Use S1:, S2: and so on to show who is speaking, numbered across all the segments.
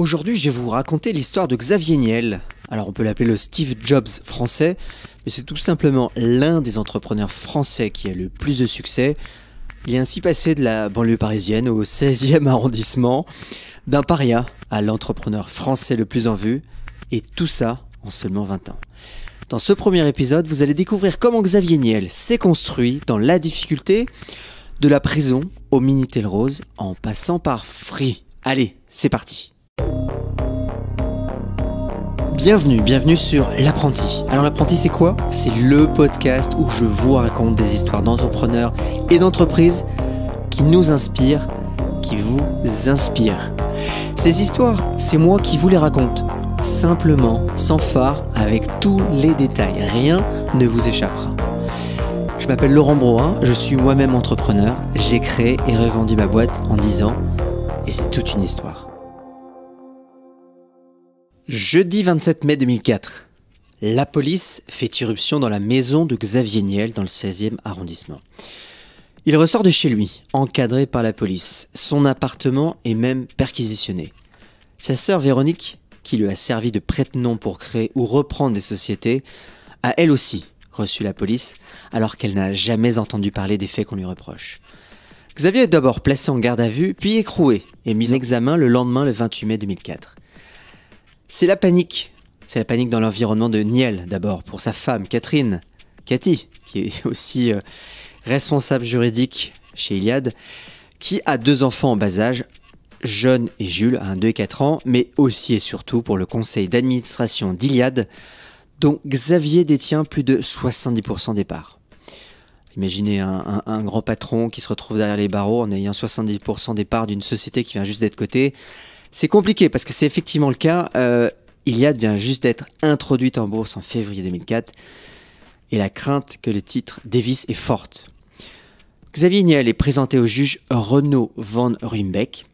S1: Aujourd'hui, je vais vous raconter l'histoire de Xavier Niel. Alors, on peut l'appeler le Steve Jobs français, mais c'est tout simplement l'un des entrepreneurs français qui a le plus de succès. Il est ainsi passé de la banlieue parisienne au 16e arrondissement, d'un paria à l'entrepreneur français le plus en vue, et tout ça en seulement 20 ans. Dans ce premier épisode, vous allez découvrir comment Xavier Niel s'est construit dans la difficulté de la prison au Minitel Rose en passant par Free. Allez, c'est parti Bienvenue, bienvenue sur L'apprenti. Alors l'apprenti c'est quoi C'est le podcast où je vous raconte des histoires d'entrepreneurs et d'entreprises qui nous inspirent, qui vous inspirent. Ces histoires, c'est moi qui vous les raconte, simplement, sans phare, avec tous les détails. Rien ne vous échappera. Je m'appelle Laurent Broin, je suis moi-même entrepreneur, j'ai créé et revendu ma boîte en 10 ans, et c'est toute une histoire. Jeudi 27 mai 2004, la police fait irruption dans la maison de Xavier Niel dans le 16e arrondissement. Il ressort de chez lui, encadré par la police. Son appartement est même perquisitionné. Sa sœur Véronique, qui lui a servi de prête-nom pour créer ou reprendre des sociétés, a elle aussi reçu la police alors qu'elle n'a jamais entendu parler des faits qu'on lui reproche. Xavier est d'abord placé en garde à vue, puis écroué et mis en examen le lendemain le 28 mai 2004. C'est la panique. C'est la panique dans l'environnement de Niel, d'abord, pour sa femme, Catherine, Cathy, qui est aussi euh, responsable juridique chez Iliad, qui a deux enfants en bas âge, John et Jules, à 2 et 4 ans, mais aussi et surtout pour le conseil d'administration d'Iliad, dont Xavier détient plus de 70% des parts. Imaginez un, un, grand patron qui se retrouve derrière les barreaux en ayant 70% des parts d'une société qui vient juste d'être cotée. C'est compliqué parce que c'est effectivement le cas. Euh, vient juste d'être introduite en bourse en février 2004 et la crainte que le titre Davis est forte. Xavier Niel est présenté au juge Renaud Van Ruimbeck.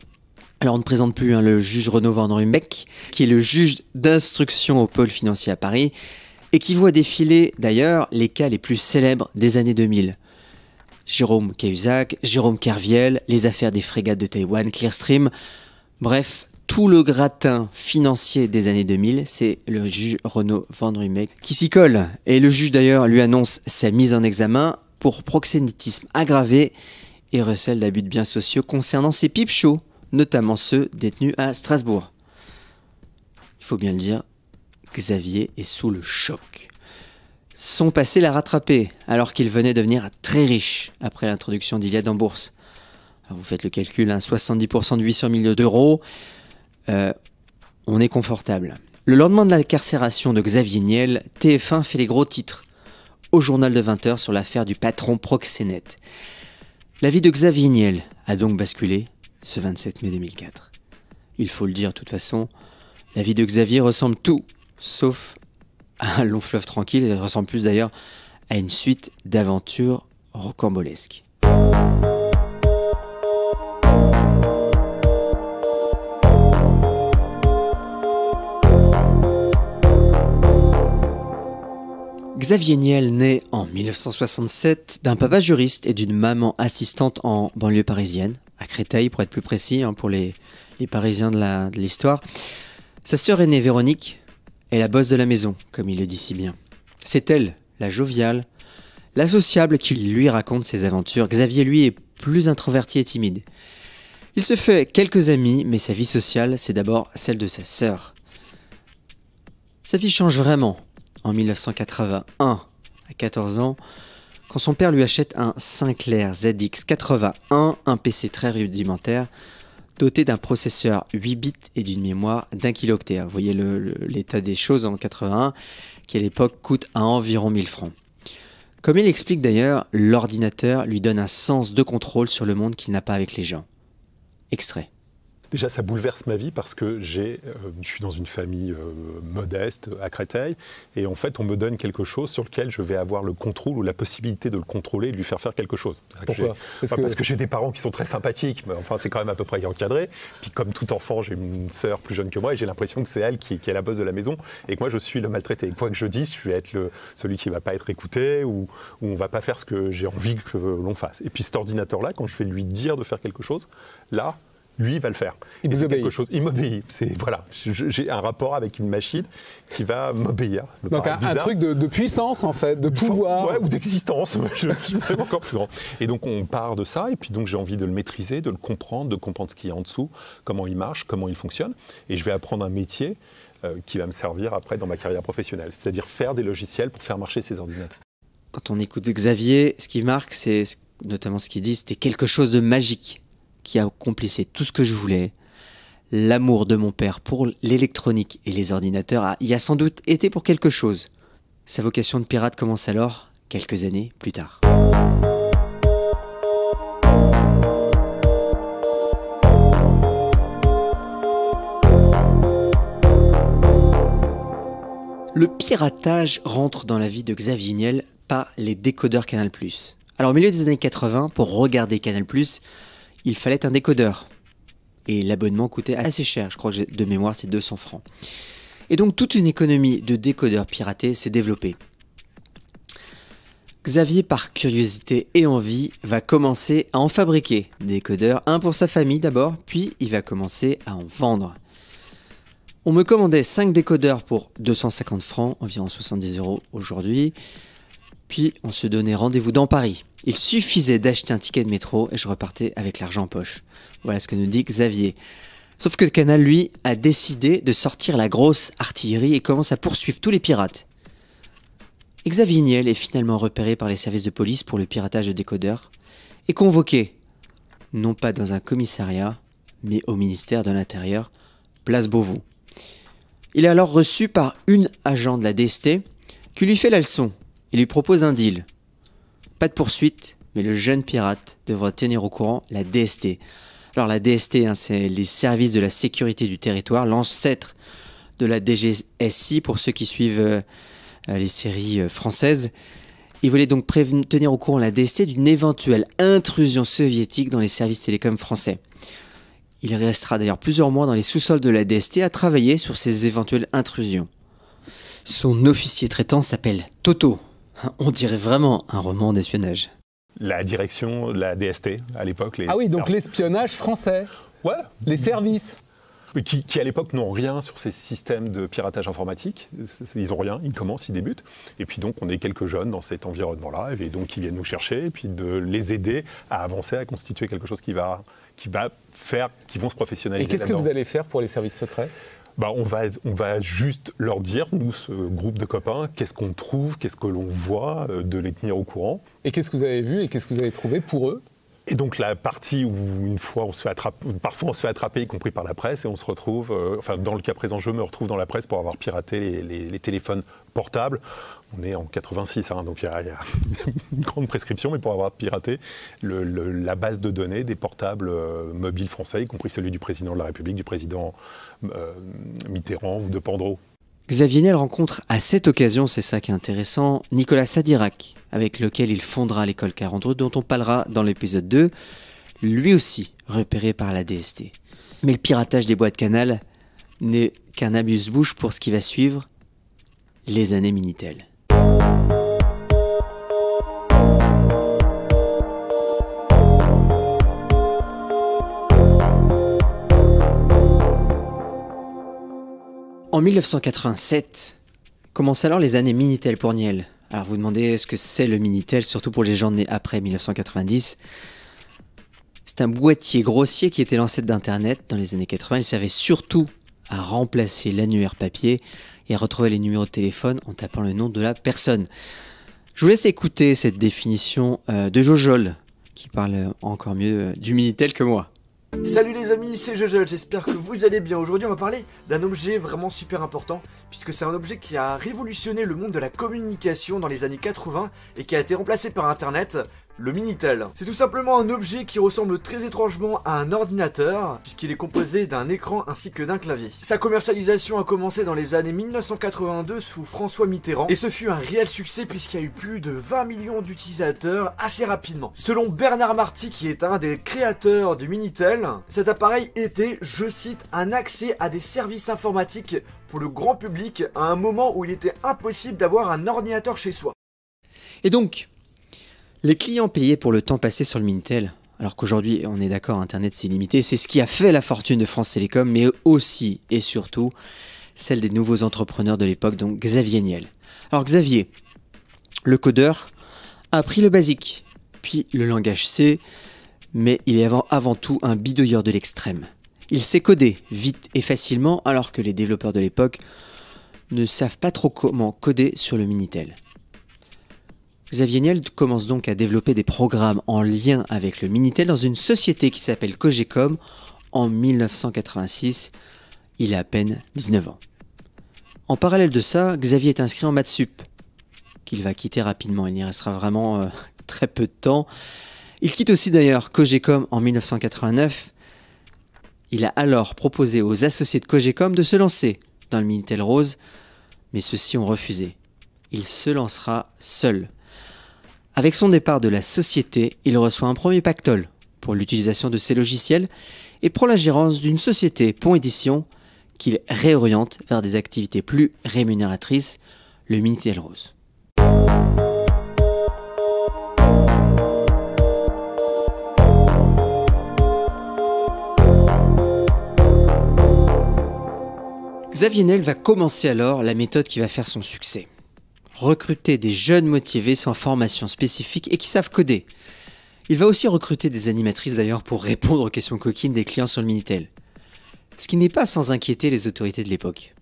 S1: Alors on ne présente plus hein, le juge Renaud Van Ruimbeck, qui est le juge d'instruction au pôle financier à Paris et qui voit défiler d'ailleurs les cas les plus célèbres des années 2000. Jérôme Cahuzac, Jérôme Kerviel, les affaires des frégates de Taïwan, Clearstream, bref, tout le gratin financier des années 2000, c'est le juge Renaud Van qui s'y colle. Et le juge d'ailleurs lui annonce sa mise en examen pour proxénétisme aggravé et recèle d'abus de biens sociaux concernant ses pipes chauds, notamment ceux détenus à Strasbourg. Il faut bien le dire, Xavier est sous le choc. Son passé l'a rattrapé, alors qu'il venait de devenir très riche après l'introduction d'Iliade en bourse. vous faites le calcul, un hein, 70% de 800 millions d'euros, euh, on est confortable. Le lendemain de l'incarcération de Xavier Niel, TF1 fait les gros titres au journal de 20h sur l'affaire du patron proxénète. La vie de Xavier Niel a donc basculé ce 27 mai 2004. Il faut le dire de toute façon, la vie de Xavier ressemble tout sauf à un long fleuve tranquille, elle ressemble plus d'ailleurs à une suite d'aventures rocambolesques. Xavier Niel naît en 1967 d'un papa juriste et d'une maman assistante en banlieue parisienne, à Créteil pour être plus précis, hein, pour les, les, Parisiens de l'histoire. Sa sœur aînée Véronique est la bosse de la maison, comme il le dit si bien. C'est elle, la joviale, la sociable qui lui raconte ses aventures. Xavier, lui, est plus introverti et timide. Il se fait quelques amis, mais sa vie sociale, c'est d'abord celle de sa sœur. Sa vie change vraiment en 1981. À 14 ans, quand son père lui achète un Sinclair ZX81, un PC très rudimentaire, doté d'un processeur 8 bits et d'une mémoire d'un kiloctère Vous voyez l'état des choses en 81, qui à l'époque coûte à environ 1000 francs. Comme il explique d'ailleurs, l'ordinateur lui donne un sens de contrôle sur le monde qu'il n'a pas avec les gens. Extrait.
S2: Déjà, ça bouleverse ma vie parce que j'ai, euh, je suis dans une famille euh, modeste à Créteil, et en fait, on me donne quelque chose sur lequel je vais avoir le contrôle ou la possibilité de le contrôler et de lui faire faire quelque chose. Pourquoi parce, que... j'ai des parents qui sont très sympathiques, mais enfin, c'est quand même à peu près encadré. Puis, comme tout enfant, j'ai une sœur plus jeune que moi, et j'ai l'impression que c'est elle qui, est la bosse de la maison, et que moi, je suis le maltraité. quoi que je dise, je vais être celui qui ne va pas être écouté, ou, ou on va pas faire ce que j'ai envie que l'on fasse. Et puis, cet ordinateur-là, quand je vais lui dire de faire quelque chose, là, lui, il va le faire. Il Quelque chose. immobile C'est voilà, j'ai un rapport avec une machine qui va m'obéir. Donc un, truc de, puissance en fait, de pouvoir. ou d'existence. je, encore plus grand. Et donc on part de ça, et puis donc j'ai envie de le maîtriser, de le comprendre, de comprendre ce qu'il y a en dessous, comment il marche, comment il fonctionne, et je vais apprendre un métier euh, qui va me servir après dans ma carrière professionnelle, c'est-à-dire faire des
S1: logiciels pour faire marcher ces ordinateurs. Quand on écoute Xavier, ce qui marque, c'est notamment ce qu'il dit, c'était quelque chose de magique qui accomplissait tout ce que je voulais. L'amour de mon père pour l'électronique et les ordinateurs y a sans doute été pour quelque chose. Sa vocation de pirate commence alors quelques années plus tard. Le piratage rentre dans la vie de Xavier Niel par les décodeurs Canal+. Alors au milieu des années 80, pour regarder Canal+, il fallait un décodeur. Et l'abonnement coûtait assez cher, je crois que de mémoire c'est 200 francs. Et donc toute une économie de décodeurs piratés s'est développée. Xavier, par curiosité et envie, va commencer à en fabriquer des décodeurs, un pour sa famille d'abord, puis il va commencer à en vendre. On me commandait 5 décodeurs pour 250 francs, environ 70 euros aujourd'hui. Puis on se donnait rendez-vous dans Paris. Il suffisait d'acheter un ticket de métro et je repartais avec l'argent en poche. Voilà ce que nous dit Xavier. Sauf que Canal, lui, a décidé de sortir la grosse artillerie et commence à poursuivre tous les pirates. Xavier Niel est finalement repéré par les services de police pour le piratage de décodeurs et convoqué, non pas dans un commissariat, mais au ministère de l'Intérieur, place Beauvau. Il est alors reçu par une agent de la DST qui lui fait la leçon il lui propose un deal. Pas de poursuite, mais le jeune pirate devra tenir au courant la DST. Alors la DST, hein, c'est les services de la sécurité du territoire, l'ancêtre de la DGSI pour ceux qui suivent euh, les séries euh, françaises. Il voulait donc tenir au courant la DST d'une éventuelle intrusion soviétique dans les services télécoms français. Il restera d'ailleurs plusieurs mois dans les sous-sols de la DST à travailler sur ces éventuelles intrusions. Son officier traitant s'appelle Toto, on dirait vraiment un roman d'espionnage. La direction de la DST à l'époque. Ah oui, donc
S2: l'espionnage français. Ouais. Les services. Qui, à l'époque n'ont rien sur ces systèmes de piratage informatique. Ils n'ont rien, ils commencent, ils débutent. Et puis donc on est quelques jeunes dans cet environnement-là, et donc ils viennent nous chercher, et puis de les aider à avancer, à constituer quelque chose qui va, qui va faire, qui vont se professionnaliser. Et qu'est-ce que vous allez faire pour les services secrets bah, on, va, on va juste leur dire, nous, ce groupe de copains, qu'est-ce qu'on trouve, qu'est-ce que l'on voit, euh, de les tenir au courant. Et qu'est-ce que vous avez vu et qu'est-ce que vous avez trouvé pour eux et donc la partie où une fois on se fait attraper, parfois on se fait attraper, y compris par la presse, et on se retrouve, euh, enfin dans le cas présent, je me retrouve dans la presse pour avoir piraté les téléphones portables on est en 86, hein, donc il y, a une grande prescription, mais pour avoir piraté la base de données des portables euh, mobiles français, y compris celui du président de la République, du président euh, Mitterrand ou de Pandreau.
S1: Xavier Niel rencontre à cette occasion, c'est ça qui est intéressant, Nicolas Sadirac, avec lequel il fondera l'école 42, dont on parlera dans l'épisode 2, lui aussi repéré par la DST. Mais le piratage des boîtes canal n'est qu'un abus-bouche pour ce qui va suivre les années Minitel. En 1987, commencent alors les années Minitel pour Niel. Alors vous demandez ce que c'est le Minitel, surtout pour les gens nés après 1990. C'est un boîtier grossier qui était lancé d'Internet dans les années 80. Il servait surtout à remplacer l'annuaire papier et à retrouver les numéros de téléphone en tapant le nom de la personne. Je vous laisse écouter cette définition euh, de Jojol, qui parle encore mieux euh, du Minitel que moi. Salut les amis, c'est Jojo, j'espère que vous allez bien. Aujourd'hui on va parler d'un objet vraiment super important, puisque c'est un objet qui a révolutionné le monde de la communication dans les années 80 et qui a été remplacé par Internet le Minitel. C'est tout simplement un objet qui ressemble très étrangement à un ordinateur, puisqu'il est composé d'un écran ainsi que d'un clavier. Sa commercialisation a commencé dans les années 1982 sous François Mitterrand, et ce fut un réel succès puisqu'il y a eu plus de 20 millions d'utilisateurs assez rapidement. Selon Bernard Marty, qui est un des créateurs du Minitel, cet appareil était, je cite, un accès à des services informatiques pour le grand public à un moment où il était impossible d'avoir un ordinateur chez soi. Et donc, les clients payés pour le temps passé sur le Minitel. Alors qu'aujourd'hui, on est d'accord, Internet c'est limité. C'est ce qui a fait la fortune de France Télécom, mais aussi et surtout celle des nouveaux entrepreneurs de l'époque, donc Xavier Niel. Alors Xavier, le codeur, a appris le basique, puis le langage C, mais il est avant, avant tout un bidouilleur de l'extrême. Il sait coder vite et facilement, alors que les développeurs de l'époque ne savent pas trop comment coder sur le Minitel. Xavier Niel commence donc à développer des programmes en lien avec le Minitel dans une société qui s'appelle Cogecom en 1986. Il a à peine 19 ans. En parallèle de ça, Xavier est inscrit en Matsup, qu'il va quitter rapidement. Il n'y restera vraiment euh, très peu de temps. Il quitte aussi d'ailleurs Cogecom en 1989. Il a alors proposé aux associés de Cogecom de se lancer dans le Minitel Rose, mais ceux-ci ont refusé. Il se lancera seul. Avec son départ de la société, il reçoit un premier pactole pour l'utilisation de ses logiciels et prend la gérance d'une société Pont Édition qu'il réoriente vers des activités plus rémunératrices, le Minitel Rose. Xavier Nel va commencer alors la méthode qui va faire son succès recruter des jeunes motivés sans formation spécifique et qui savent coder. Il va aussi recruter des animatrices d'ailleurs pour répondre aux questions coquines des clients sur le Minitel. Ce qui n'est pas sans inquiéter les autorités de l'époque.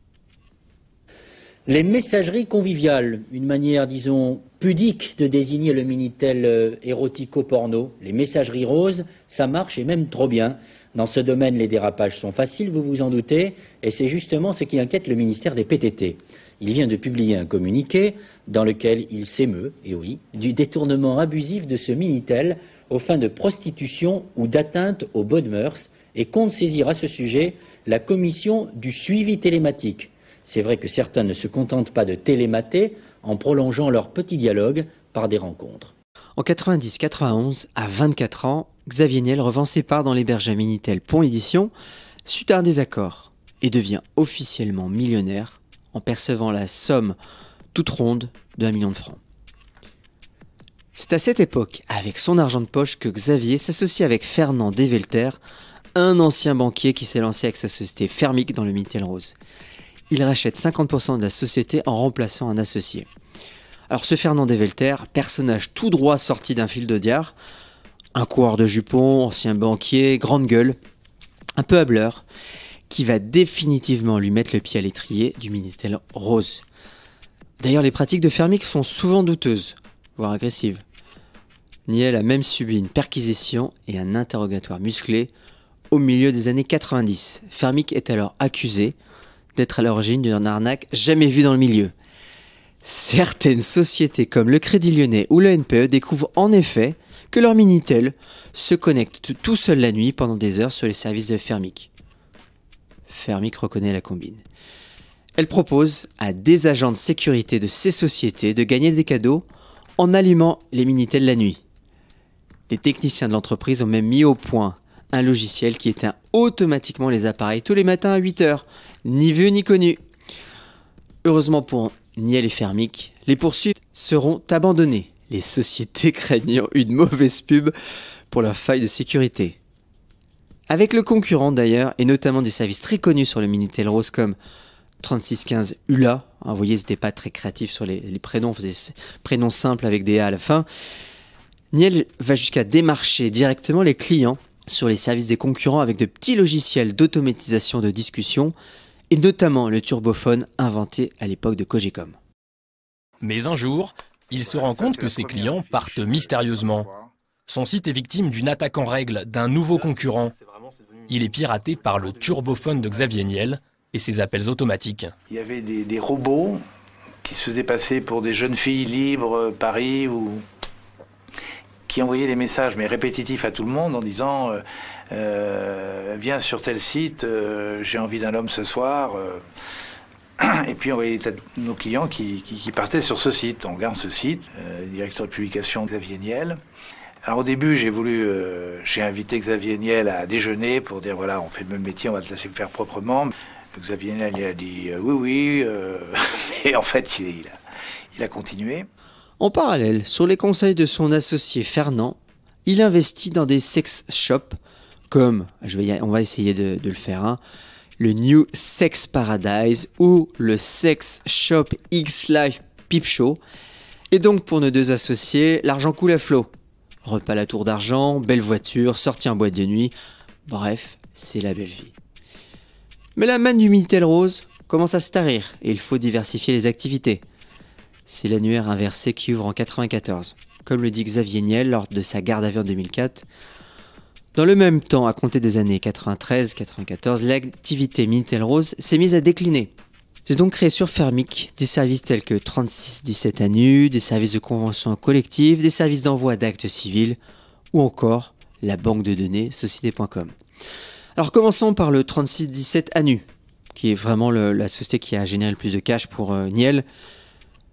S1: Les messageries conviviales, une manière, disons, pudique de désigner le Minitel euh, érotico-porno, les messageries roses, ça marche et même trop bien. Dans ce domaine, les dérapages sont faciles, vous vous en doutez, et c'est justement ce qui inquiète le ministère des PTT. Il vient de publier un communiqué dans lequel il s'émeut, et oui, du détournement abusif de ce Minitel aux fins de prostitution ou d'atteinte aux bonnes mœurs et compte saisir à ce sujet la commission du suivi télématique. C'est vrai que certains ne se contentent pas de télémater en prolongeant leur petit dialogue par des rencontres. En 90-91, à 24 ans, Xavier Niel revend ses parts dans à Minitel Pont Édition suite à un désaccord et devient officiellement millionnaire en percevant la somme toute ronde de 1 million de francs. C'est à cette époque, avec son argent de poche, que Xavier s'associe avec Fernand Develter, un ancien banquier qui s'est lancé avec sa société Fermic dans le Minitel Rose. Il rachète 50% de la société en remplaçant un associé. Alors ce Fernand Develter, personnage tout droit sorti d'un fil de diar, un coureur de jupons, ancien banquier, grande gueule, un peu hableur, qui va définitivement lui mettre le pied à l'étrier du Minitel rose. D'ailleurs, les pratiques de Fermique sont souvent douteuses, voire agressives. Niel a même subi une perquisition et un interrogatoire musclé au milieu des années 90. Fermic est alors accusé d'être à l'origine d'une arnaque jamais vue dans le milieu. Certaines sociétés comme le Crédit Lyonnais ou le NPE découvrent en effet que leur Minitel se connecte tout seul la nuit pendant des heures sur les services de Fermic. Fermic reconnaît la combine. Elle propose à des agents de sécurité de ces sociétés de gagner des cadeaux en allumant les de la nuit. Les techniciens de l'entreprise ont même mis au point un logiciel qui éteint automatiquement les appareils tous les matins à 8 heures. Ni vu ni connu. Heureusement pour Niel et Fermic, les poursuites seront abandonnées, les sociétés craignant une mauvaise pub pour leur faille de sécurité. Avec le concurrent d'ailleurs, et notamment des services très connus sur le Minitel Rose comme 3615 ULA, hein, vous voyez, c'était pas très créatif sur les, prénoms, on faisait prénoms simples avec des A à la fin. Niel va jusqu'à démarcher directement les clients sur les services des concurrents avec de petits logiciels d'automatisation de discussion, et notamment le turbophone inventé à l'époque de Cogicom. Mais un jour, il se rend compte que ses clients partent mystérieusement. Son site est victime d'une attaque en règle d'un nouveau concurrent. Il est piraté par le turbophone de Xavier Niel et ses appels automatiques.
S2: Il y avait des, robots qui se faisaient passer pour des jeunes filles libres, euh, Paris, ou qui envoyaient des messages, mais répétitifs à tout le monde, en disant euh, euh, Viens sur tel site, j'ai envie d'un homme ce soir. Et puis on voyait nos clients qui, qui, partaient sur ce site. On regarde ce site, directeur de publication Xavier Niel. Alors au début, j'ai voulu, euh, j'ai invité Xavier Niel à déjeuner pour dire voilà, on fait le même métier, on va te laisser le faire proprement. Xavier Niel a dit euh, oui, oui, euh, et en fait, il, a, il a
S1: continué. En parallèle, sur les conseils de son associé Fernand, il investit dans des sex shops comme, je vais, on va essayer de, le faire, hein, le New Sex Paradise ou le Sex Shop X Life Pip Show. Et donc pour nos deux associés, l'argent coule à flot. Repas à la tour d'argent, belle voiture, sortie en boîte de nuit. Bref, c'est la belle vie. Mais la manne du Minitel Rose commence à se tarir et il faut diversifier les activités. C'est l'annuaire inversé qui ouvre en 94, comme le dit Xavier Niel lors de sa garde à vue 2004. Dans le même temps, à compter des années 93-94, l'activité Minitel Rose s'est mise à décliner j'ai donc créé sur Fermic des services tels que 3617 ANU, des services de convention collective, des services d'envoi d'actes civils ou encore la banque de données société.com. Alors commençons par le 3617 ANU, qui est vraiment la société qui a généré le plus de cash pour euh, Niel.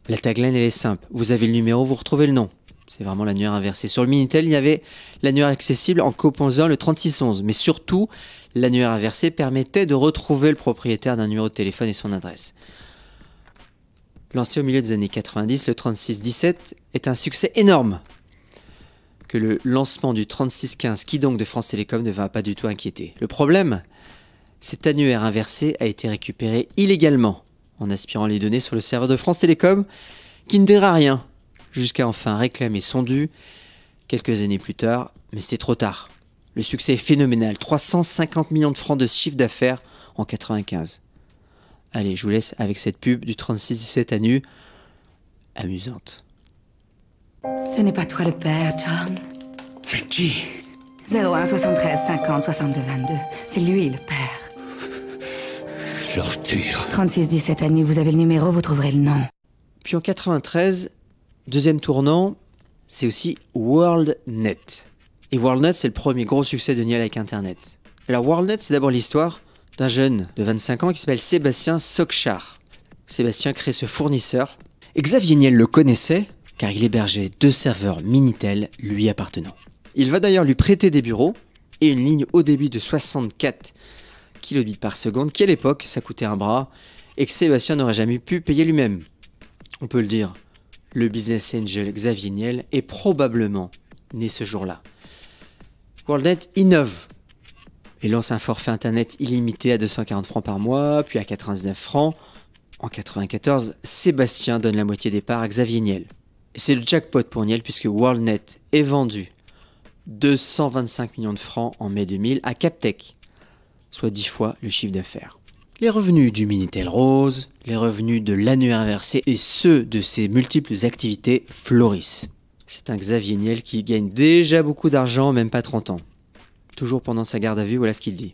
S1: La tagline elle est simple, vous avez le numéro, vous retrouvez le nom. C'est vraiment l'annuaire inversée. Sur le Minitel, il y avait l'annuaire accessible en composant le 3611, mais surtout L'annuaire inversé permettait de retrouver le propriétaire d'un numéro de téléphone et son adresse. Lancé au milieu des années 90, le 3617 est un succès énorme que le lancement du 3615, qui donc de France Télécom, ne va pas du tout inquiéter. Le problème, cet annuaire inversé a été récupéré illégalement en aspirant les données sur le serveur de France Télécom, qui ne dira rien, jusqu'à enfin réclamer son dû quelques années plus tard, mais c'était trop tard. Le succès est phénoménal, 350 millions de francs de chiffre d'affaires en 95. Allez, je vous laisse avec cette pub du 36-17 à nu, amusante. Ce n'est pas toi le père, John. Mais qui 01 73 50 62 22. C'est lui le père. L'ordure. 36 17 nu, vous avez le numéro, vous trouverez le nom. Puis en 93, deuxième tournant, c'est aussi WorldNet. Et WorldNet, c'est le premier gros succès de Niel avec Internet. Alors WorldNet, c'est d'abord l'histoire d'un jeune de 25 ans qui s'appelle Sébastien Sokchar. Sébastien crée ce fournisseur. Et Xavier Niel le connaissait car il hébergeait deux serveurs Minitel lui appartenant. Il va d'ailleurs lui prêter des bureaux et une ligne au début de 64 kilobits par seconde qui à l'époque ça coûtait un bras et que Sébastien n'aurait jamais pu payer lui-même. On peut le dire, le business angel Xavier Niel est probablement né ce jour-là. WorldNet innove et lance un forfait internet illimité à 240 francs par mois, puis à 99 francs. En 94, Sébastien donne la moitié des parts à Xavier Niel. c'est le jackpot pour Niel puisque WorldNet est vendu 225 millions de francs en mai 2000 à Captech, soit 10 fois le chiffre d'affaires. Les revenus du Minitel Rose, les revenus de l'annuaire inversé et ceux de ses multiples activités florissent. C'est un Xavier Niel qui gagne déjà beaucoup d'argent, même pas 30 ans. Toujours pendant sa garde à vue, voilà ce qu'il dit.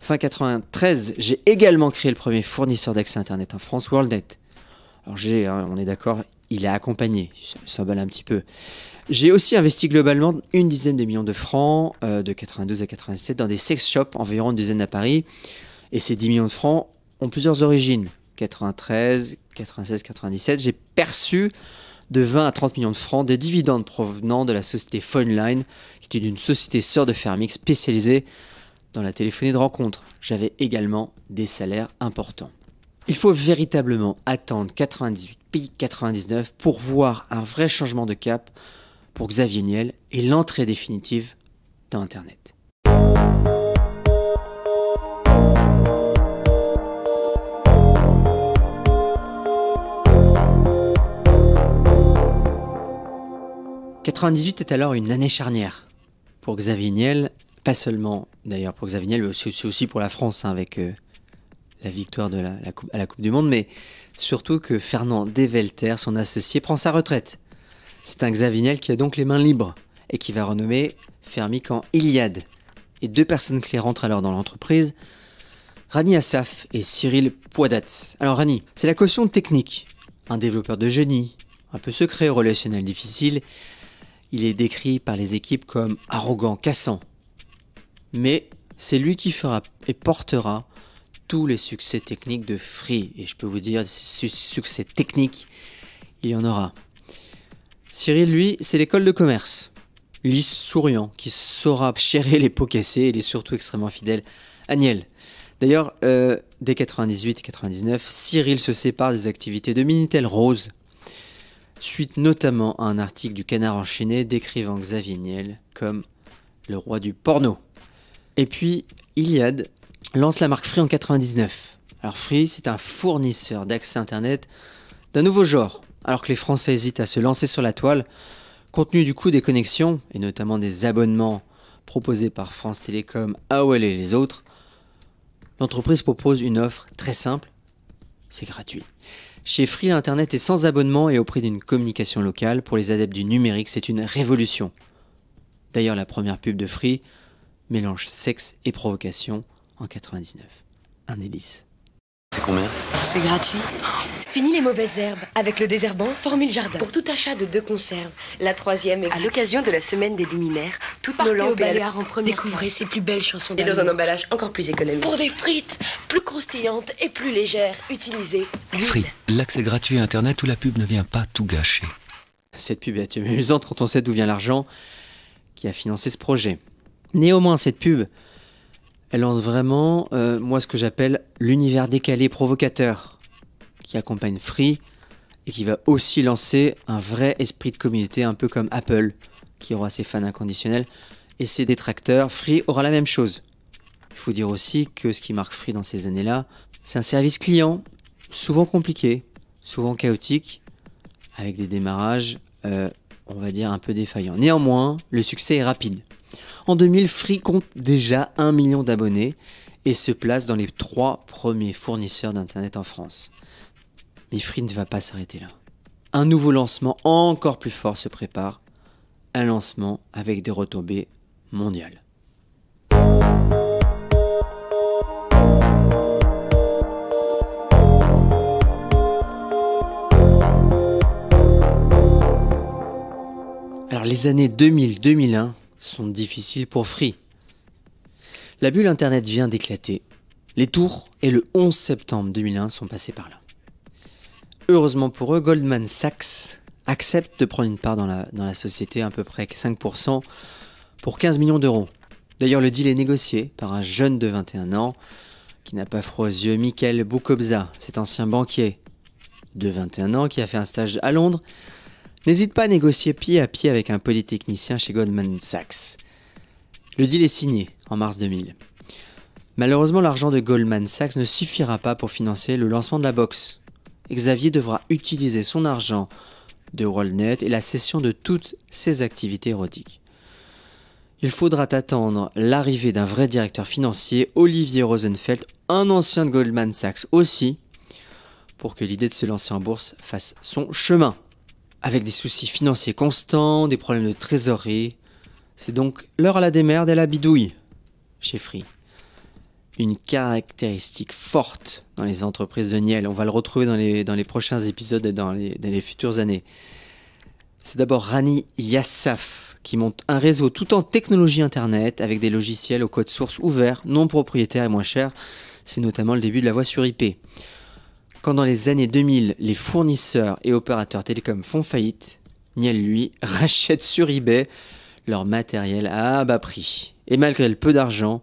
S1: Fin 93, j'ai également créé le premier fournisseur d'accès Internet en France, WorldNet. Alors j'ai, hein, on est d'accord, il a accompagné, ça s'emballe un petit peu. J'ai aussi investi globalement une dizaine de millions de francs euh, de 92 à 97 dans des sex shops, environ une dizaine à Paris. Et ces 10 millions de francs ont plusieurs origines. 93, 96, 97, j'ai perçu de 20 à 30 millions de francs des dividendes provenant de la société Phoneline, qui est une société sœur de Fermix spécialisée dans la téléphonie de rencontre. J'avais également des salaires importants. Il faut véritablement attendre 98 pays 99 pour voir un vrai changement de cap pour Xavier Niel et l'entrée définitive dans Internet. 98 est alors une année charnière pour Xavier Niel, pas seulement d'ailleurs pour Xavier Niel, mais aussi, pour la France hein, avec euh, la victoire de la, coupe, à la Coupe du Monde, mais surtout que Fernand Develter, son associé, prend sa retraite. C'est un Xavier Niel qui a donc les mains libres et qui va renommer Fermi en Iliade. Et deux personnes clés rentrent alors dans l'entreprise, Rani Assaf et Cyril Poidatz. Alors Rani, c'est la caution technique, un développeur de génie, un peu secret, relationnel difficile, il est décrit par les équipes comme arrogant, cassant. Mais c'est lui qui fera et portera tous les succès techniques de Free. Et je peux vous dire, succès techniques, il y en aura. Cyril, lui, c'est l'école de commerce. Lisse, souriant, qui saura chérir les pots cassés. Il est surtout extrêmement fidèle à Niel. D'ailleurs, euh, dès 98 et 99, Cyril se sépare des activités de Minitel Rose suite notamment à un article du Canard enchaîné décrivant Xavier Niel comme le roi du porno. Et puis, Iliad lance la marque Free en 99. Alors Free, c'est un fournisseur d'accès Internet d'un nouveau genre, alors que les Français hésitent à se lancer sur la toile, compte tenu du coût des connexions, et notamment des abonnements proposés par France Télécom, AOL et les autres, l'entreprise propose une offre très simple, c'est gratuit. Chez Free, l'Internet est sans abonnement et au prix d'une communication locale. Pour les adeptes du numérique, c'est une révolution. D'ailleurs, la première pub de Free mélange sexe et provocation en 99. Un hélice. C'est combien C'est gratuit. Fini les mauvaises herbes. Avec le désherbant,
S2: formule jardin. Pour tout achat de deux conserves, la troisième est à l'occasion de la semaine des luminaires. Toutes nos lampes en
S1: première Découvrez ses plus belles chansons Et dans un
S2: emballage encore plus économique. Pour
S1: des frites plus croustillantes et plus légères, utilisez Free. L'accès gratuit à Internet où la pub ne vient pas tout gâcher. Cette pub est amusante quand on sait d'où vient l'argent qui a financé ce projet. Néanmoins, cette pub, elle lance vraiment, euh, moi, ce que j'appelle l'univers décalé provocateur qui accompagne Free et qui va aussi lancer un vrai esprit de communauté, un peu comme Apple, qui aura ses fans inconditionnels et ses détracteurs. Free aura la même chose. Il faut dire aussi que ce qui marque Free dans ces années-là, c'est un service client souvent compliqué, souvent chaotique, avec des démarrages, euh, on va dire, un peu défaillants. Néanmoins, le succès est rapide. En 2000, Free compte déjà un million d'abonnés et se place dans les trois premiers fournisseurs d'Internet en France. Mais Free ne va pas s'arrêter là. Un nouveau lancement encore plus fort se prépare. Un lancement avec des retombées mondiales. Alors les années 2000-2001 sont difficiles pour Free. La bulle Internet vient d'éclater. Les tours et le 11 septembre 2001 sont passés par là. Heureusement pour eux, Goldman Sachs accepte de prendre une part dans la, société, à peu près 5%, pour 15 millions d'euros. D'ailleurs, le deal est négocié par un jeune de 21 ans qui n'a pas froid aux yeux, Michael Boukobza, cet ancien banquier de 21 ans qui a fait un stage à Londres, n'hésite pas à négocier pied à pied avec un polytechnicien chez Goldman Sachs. Le deal est signé en mars 2000. Malheureusement, l'argent de Goldman Sachs ne suffira pas pour financer le lancement de la boxe, Xavier devra utiliser son argent de Rollnet et la cession de toutes ses activités érotiques. Il faudra attendre l'arrivée d'un vrai directeur financier, Olivier Rosenfeld, un ancien de Goldman Sachs aussi, pour que l'idée de se lancer en bourse fasse son chemin. Avec des soucis financiers constants, des problèmes de trésorerie, c'est donc l'heure à la démerde et à la bidouille chez Free une caractéristique forte dans les entreprises de Niel. On va le retrouver dans les, dans les prochains épisodes et dans les, futures années. C'est d'abord Rani Yassaf qui monte un réseau tout en technologie Internet avec des logiciels au code source ouvert, non propriétaire et moins cher. C'est notamment le début de la voie sur IP. Quand dans les années 2000, les fournisseurs et opérateurs télécoms font faillite, Niel, lui, rachète sur eBay leur matériel à bas prix. Et malgré le peu d'argent,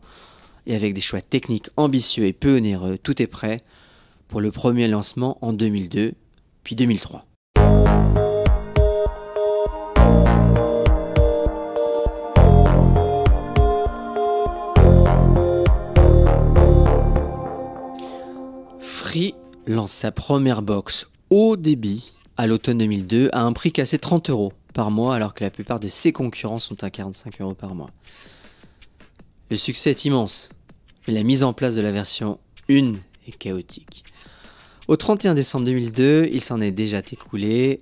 S1: et avec des choix techniques ambitieux et peu onéreux, tout est prêt pour le premier lancement en 2002, puis 2003. Free lance sa première box haut débit à l'automne 2002 à un prix cassé 30 euros par mois alors que la plupart de ses concurrents sont à 45 euros par mois. Le succès est immense, mais la mise en place de la version 1 est chaotique. Au 31 décembre 2002, il s'en est déjà écoulé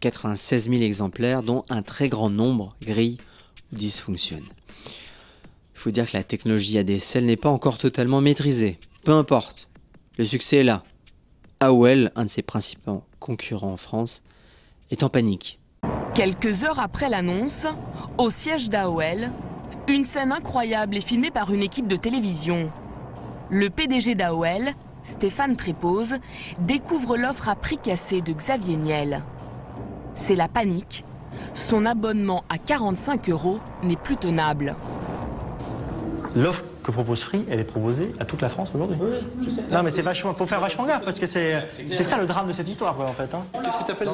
S1: 96 euh, 000 exemplaires, dont un très grand nombre gris ou dysfonctionne. Il faut dire que la technologie ADSL n'est pas encore totalement maîtrisée. Peu importe, le succès est là. AOL, un de ses principaux concurrents en France, est en panique. Quelques heures après l'annonce, au siège d'AOL, une scène incroyable est filmée par une équipe de télévision. Le PDG d'AOL, Stéphane Trépose, découvre l'offre à prix cassé de Xavier Niel. C'est la panique. Son abonnement à 45 euros n'est plus tenable. L'offre que propose Free, elle est proposée à toute la France aujourd'hui. Oui, je sais. Non, mais c'est vachement. Faut faire vachement gaffe parce que c'est ça le drame de cette histoire, en fait. Hein.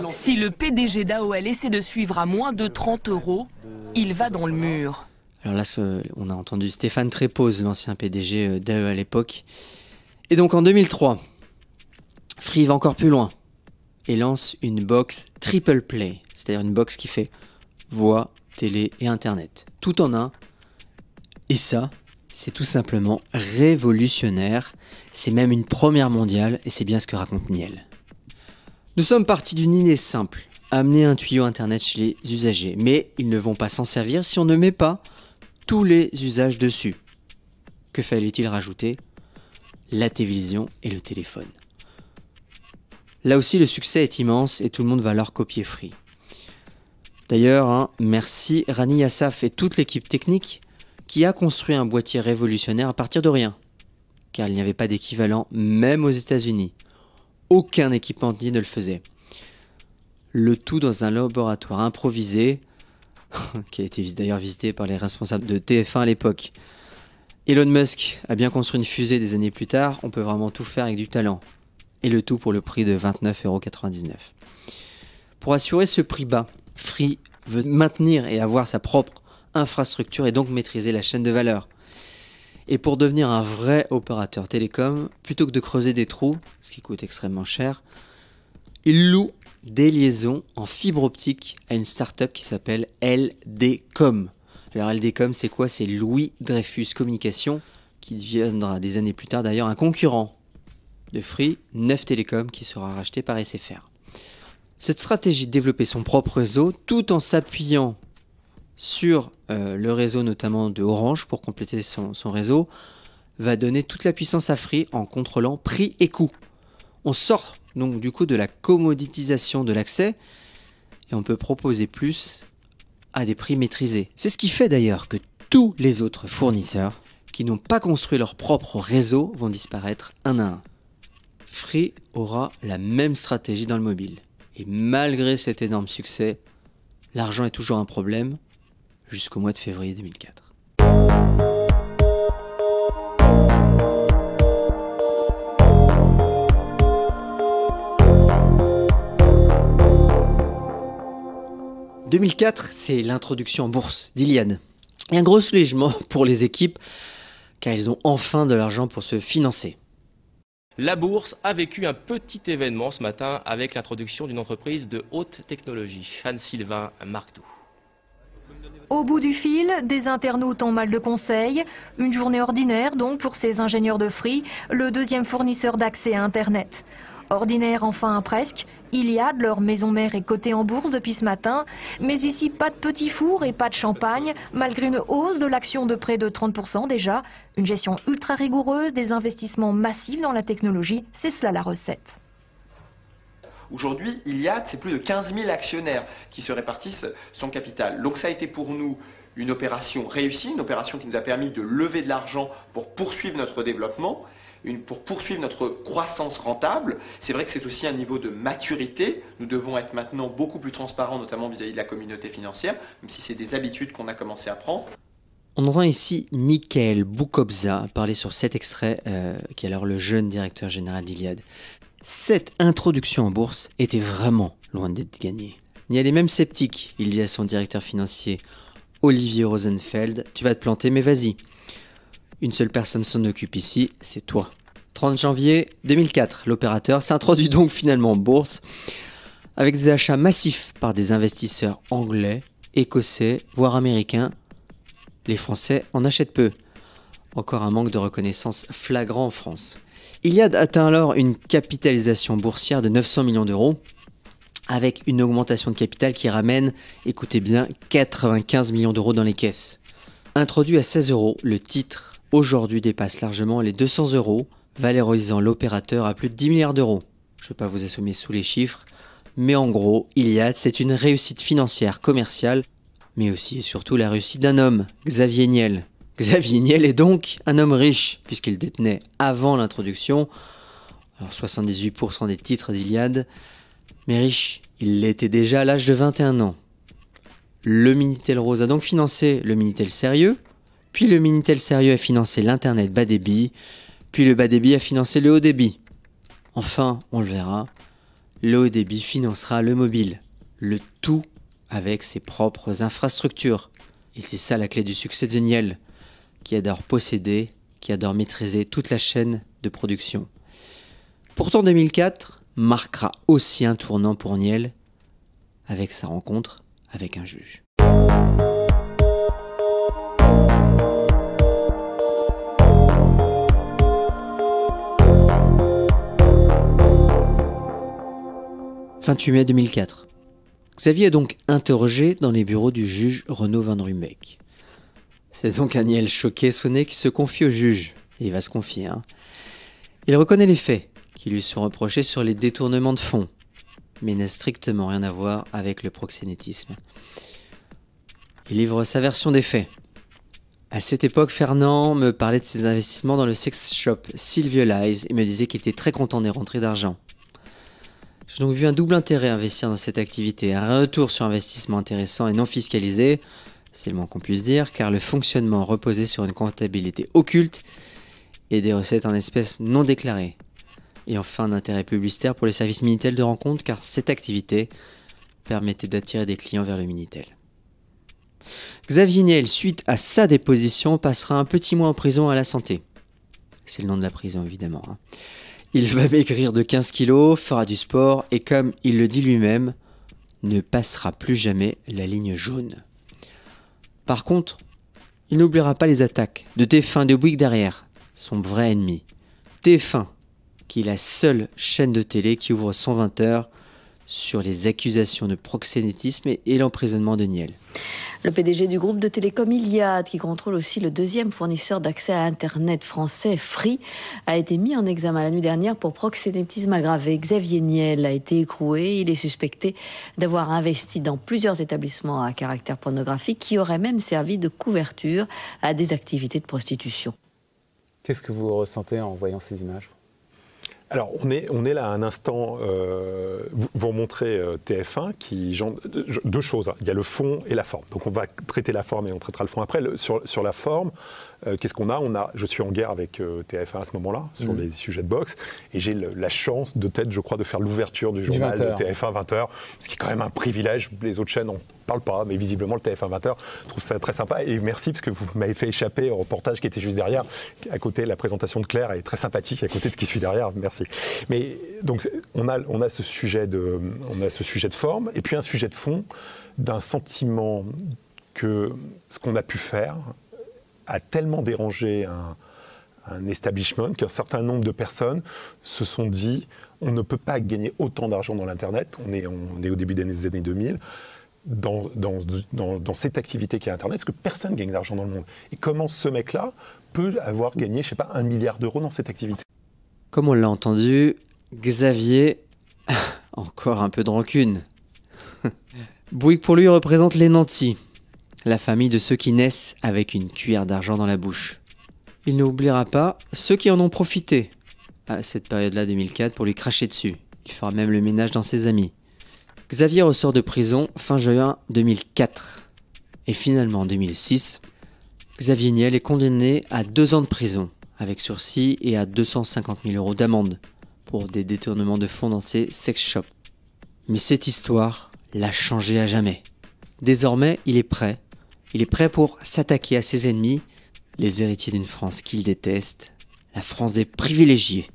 S1: si le PDG d'AOL essaie de suivre à moins de 30 euros, il va dans le mur. Alors là, on a entendu Stéphane Trépose, l'ancien PDG euh, d'AE à l'époque. Et donc en 2003, Free va encore plus loin et lance une box triple play, c'est-à-dire une box qui fait voix, télé et internet, tout en un. Et ça, c'est tout simplement révolutionnaire, c'est même une première mondiale et c'est bien ce que raconte Niel. Nous sommes partis d'une idée simple, amener un tuyau internet chez les usagers, mais ils ne vont pas s'en servir si on ne met pas tous les usages dessus. Que fallait-il rajouter La télévision et le téléphone. Là aussi, le succès est immense et tout le monde va leur copier free. D'ailleurs, hein, merci Rani Yassaf et toute l'équipe technique qui a construit un boîtier révolutionnaire à partir de rien, car il n'y avait pas d'équivalent même aux États-Unis. Aucun équipementier ne le faisait. Le tout dans un laboratoire improvisé qui a été d'ailleurs visité par les responsables de TF1 à l'époque. Elon Musk a bien construit une fusée des années plus tard, on peut vraiment tout faire avec du talent. Et le tout pour le prix de 29,99€. Pour assurer ce prix bas, Free veut maintenir et avoir sa propre infrastructure et donc maîtriser la chaîne de valeur. Et pour devenir un vrai opérateur télécom, plutôt que de creuser des trous, ce qui coûte extrêmement cher, il loue des liaisons en fibre optique à une start-up qui s'appelle LDcom. Alors LDcom, c'est quoi C'est Louis Dreyfus Communication, qui deviendra des années plus tard d'ailleurs un concurrent de Free 9 Télécom, qui sera racheté par SFR. Cette stratégie de développer son propre réseau tout en s'appuyant sur euh, le réseau notamment de Orange pour compléter son, son réseau va donner toute la puissance à Free en contrôlant prix et coût. On sort donc du coup de la commoditisation de l'accès, et on peut proposer plus à des prix maîtrisés. C'est ce qui fait d'ailleurs que tous les autres fournisseurs qui n'ont pas construit leur propre réseau vont disparaître un à un. Free aura la même stratégie dans le mobile. Et malgré cet énorme succès, l'argent est toujours un problème jusqu'au mois de février 2004. 2004, c'est l'introduction en bourse d'Iliane. Et un gros soulagement pour les équipes, car elles ont enfin de l'argent pour se financer. La bourse a vécu un petit événement ce matin avec l'introduction d'une entreprise de haute technologie, Anne-Sylvain Marcdoux. Au bout du fil, des internautes ont mal de conseils. Une journée ordinaire donc pour ces ingénieurs de Free, le deuxième fournisseur d'accès à Internet. Ordinaire enfin presque, Iliad, leur maison mère, est cotée en bourse depuis ce matin. Mais ici, pas de petits fours et pas de champagne, malgré une hausse de l'action de près de 30% déjà. Une gestion ultra rigoureuse, des investissements massifs dans la technologie, c'est cela la recette. Aujourd'hui, Iliad, c'est plus de 15 000 actionnaires qui se répartissent son capital. Donc ça a été pour nous une opération
S2: réussie, une opération qui nous a permis de lever de l'argent pour poursuivre notre développement pour
S1: poursuivre notre croissance rentable. C'est vrai que c'est aussi un niveau de maturité. Nous devons être maintenant beaucoup plus transparents, notamment vis-à-vis de la communauté financière, même si c'est des habitudes qu'on a commencé à prendre. On entend ici Michael Boukobza parler sur cet extrait, euh, qui est alors le jeune directeur général d'Iliad. Cette introduction en bourse était vraiment loin d'être gagnée. Ni y a les mêmes sceptiques, il dit à son directeur financier, Olivier Rosenfeld, tu vas te planter, mais vas-y. Une seule personne s'en occupe ici, c'est toi. 30 janvier 2004, l'opérateur s'introduit donc finalement en bourse avec des achats massifs par des investisseurs anglais, écossais, voire américains. Les Français en achètent peu. Encore un manque de reconnaissance flagrant en France. Iliad atteint alors une capitalisation boursière de 900 millions d'euros, avec une augmentation de capital qui ramène, écoutez bien, 95 millions d'euros dans les caisses. Introduit à 16 euros, le titre aujourd'hui dépasse largement les 200 euros valorisant l'opérateur à plus de 10 milliards d'euros. Je ne vais pas vous assommer sous les chiffres, mais en gros, Iliad, c'est une réussite financière, commerciale, mais aussi et surtout la réussite d'un homme, Xavier Niel. Xavier Niel est donc un homme riche, puisqu'il détenait avant l'introduction 78% des titres d'Iliad, mais riche, il l'était déjà à l'âge de 21 ans. Le Minitel Rose a donc financé le Minitel Sérieux, puis le Minitel Sérieux a financé l'Internet bas débit, puis le bas débit a financé le haut débit. Enfin, on le verra, le haut débit financera le mobile, le tout avec ses propres infrastructures. Et c'est ça la clé du succès de Niel, qui adore posséder, qui adore maîtriser toute la chaîne de production. Pourtant 2004 marquera aussi un tournant pour Niel avec sa rencontre avec un juge. 28 mai 2004. Xavier est donc interrogé dans les bureaux du juge Renaud Van Rumbeck. C'est donc un Niel choqué sonné qui se confie au juge. Il va se confier. Hein. Il reconnaît les faits qui lui sont reprochés sur les détournements de fonds, mais n'a strictement rien à voir avec le proxénétisme. Il livre sa version des faits. À cette époque, Fernand me parlait de ses investissements dans le sex shop Silvio Lies et me disait qu'il était très content des rentrées d'argent. J'ai donc vu un double intérêt à investir dans cette activité, un retour sur investissement intéressant et non fiscalisé, c'est le moins qu'on puisse dire, car le fonctionnement reposait sur une comptabilité occulte et des recettes en espèces non déclarées. Et enfin, un intérêt publicitaire pour les services Minitel de rencontre, car cette activité permettait d'attirer des clients vers le Minitel. Xavier Niel, suite à sa déposition, passera un petit mois en prison à la santé. C'est le nom de la prison, évidemment. Hein. Il va maigrir de 15 kilos, fera du sport et comme il le dit lui-même, ne passera plus jamais la ligne jaune. Par contre, il n'oubliera pas les attaques de tf de Bouygues derrière, son vrai ennemi. tf qui est la seule chaîne de télé qui ouvre 120 heures sur les accusations de proxénétisme et l'emprisonnement de Niel. Le PDG du groupe de télécom Iliad, qui contrôle aussi le deuxième fournisseur d'accès à Internet français, Free, a été mis en examen la nuit dernière pour proxénétisme aggravé. Xavier Niel a été écroué. Il est suspecté d'avoir investi dans plusieurs établissements à caractère pornographique qui auraient même servi de couverture à des activités de prostitution.
S2: Qu'est-ce que vous ressentez en voyant ces images alors, on est, on est là un instant, euh, vous montrer euh, TF1 qui. Deux choses, hein. il y a le fond et la forme. Donc, on va traiter la forme et on traitera le fond après. sur, sur la forme, euh, qu'est-ce qu'on a On a, je suis en guerre avec euh, TF1 à ce moment-là sur mm. les sujets de boxe, et j'ai la chance de tête, je crois, de faire l'ouverture du journal de TF1 20h, ce qui est quand même un privilège. Les autres chaînes n'en parlent pas, mais visiblement le TF1 20h trouve ça très sympa. Et merci parce que vous m'avez fait échapper au reportage qui était juste derrière, à côté la présentation de Claire est très sympathique, à côté de ce qui suit derrière. Merci. Mais donc on a, on a ce sujet de, on a ce sujet de forme, et puis un sujet de fond d'un sentiment que ce qu'on a pu faire a tellement dérangé un, establishment qu'un certain nombre de personnes se sont dit on ne peut pas gagner autant d'argent dans l'Internet, on est, on est au début des années 2000. Dans, dans, cette activité qui est Internet, parce que personne ne gagne d'argent dans le monde. Et comment ce mec-là peut avoir gagné, je sais pas, un milliard d'euros dans cette activité
S1: Comme on l'a entendu, Xavier, encore un peu de rancune. Bouygues pour lui représente les nantis, la famille de ceux qui naissent avec une cuillère d'argent dans la bouche. Il n'oubliera pas ceux qui en ont profité à cette période-là 2004 pour lui cracher dessus. Il fera même le ménage dans ses amis. Xavier ressort de prison fin juin 2004. Et finalement en 2006, Xavier Niel est condamné à deux ans de prison avec sursis et à 250 000 euros d'amende pour des détournements de fonds dans ses sex shops. Mais cette histoire l'a changé à jamais. Désormais, il est prêt il est prêt pour s'attaquer à ses ennemis, les héritiers d'une France qu'il déteste, la France des privilégiés.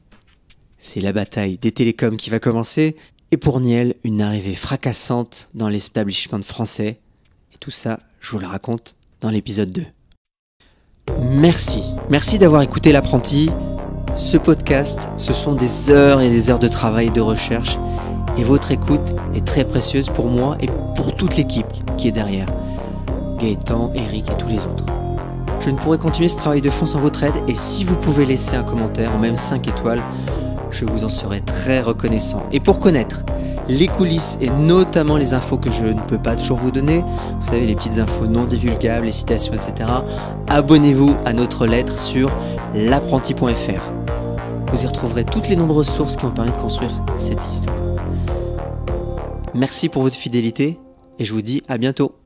S1: C'est la bataille des télécoms qui va commencer, et pour Niel, une arrivée fracassante dans l'establishment français. Et tout ça, je vous le raconte dans l'épisode 2. Merci, merci d'avoir écouté l'apprenti. Ce podcast, ce sont des heures et des heures de travail et de recherche, et votre écoute est très précieuse pour moi et pour toute l'équipe qui est derrière. Gaëtan, Eric et tous les autres. Je ne pourrais continuer ce travail de fond sans votre aide et si vous pouvez laisser un commentaire ou même 5 étoiles, je vous en serai très reconnaissant. Et pour connaître les coulisses et notamment les infos que je ne peux pas toujours vous donner, vous savez les petites infos non divulgables, les citations, etc., abonnez-vous à notre lettre sur l'apprenti.fr. Vous y retrouverez toutes les nombreuses sources qui ont permis de construire cette histoire. Merci pour votre fidélité et je vous dis à bientôt.